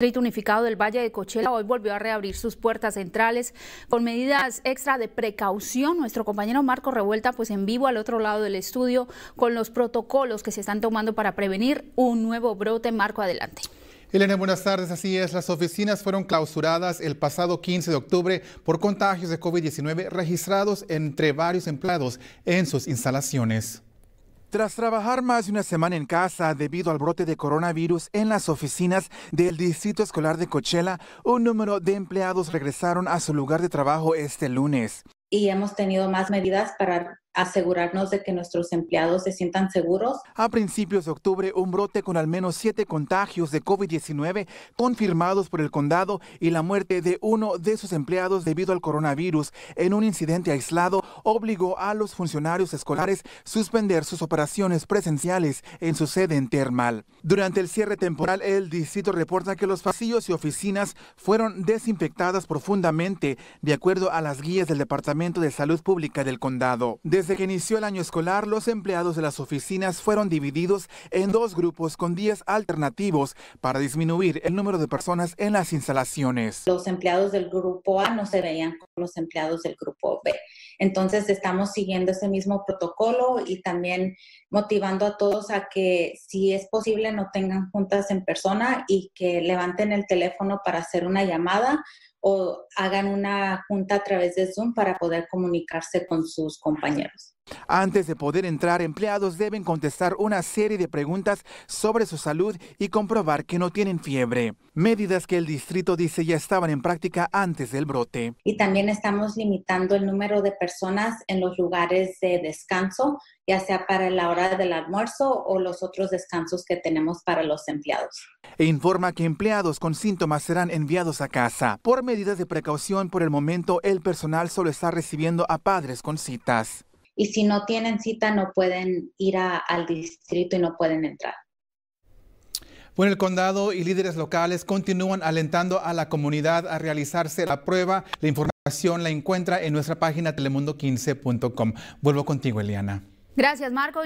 El Distrito Unificado del Valle de Cochela hoy volvió a reabrir sus puertas centrales con medidas extra de precaución. Nuestro compañero Marco Revuelta, pues en vivo al otro lado del estudio, con los protocolos que se están tomando para prevenir un nuevo brote. Marco, adelante. Elena, buenas tardes. Así es, las oficinas fueron clausuradas el pasado 15 de octubre por contagios de COVID-19 registrados entre varios empleados en sus instalaciones. Tras trabajar más de una semana en casa debido al brote de coronavirus en las oficinas del Distrito Escolar de Coachella, un número de empleados regresaron a su lugar de trabajo este lunes. Y hemos tenido más medidas para asegurarnos de que nuestros empleados se sientan seguros. A principios de octubre, un brote con al menos siete contagios de COVID-19 confirmados por el condado y la muerte de uno de sus empleados debido al coronavirus en un incidente aislado obligó a los funcionarios escolares suspender sus operaciones presenciales en su sede en Termal. Durante el cierre temporal, el distrito reporta que los pasillos y oficinas fueron desinfectadas profundamente de acuerdo a las guías del Departamento de Salud Pública del condado. Desde desde que inició el año escolar, los empleados de las oficinas fueron divididos en dos grupos con días alternativos para disminuir el número de personas en las instalaciones. Los empleados del grupo A no se veían con los empleados del grupo B. Entonces estamos siguiendo ese mismo protocolo y también motivando a todos a que si es posible no tengan juntas en persona y que levanten el teléfono para hacer una llamada o hagan una junta a través de Zoom para poder comunicarse con sus compañeros. Antes de poder entrar, empleados deben contestar una serie de preguntas sobre su salud y comprobar que no tienen fiebre. Medidas que el distrito dice ya estaban en práctica antes del brote. Y también estamos limitando el número de personas en los lugares de descanso, ya sea para la hora del almuerzo o los otros descansos que tenemos para los empleados. E informa que empleados con síntomas serán enviados a casa. Por medidas de precaución, por el momento el personal solo está recibiendo a padres con citas y si no tienen cita no pueden ir al distrito y no pueden entrar. Bueno, el condado y líderes locales continúan alentando a la comunidad a realizarse la prueba. La información la encuentra en nuestra página telemundo15.com. Vuelvo contigo, Eliana. Gracias, Marco.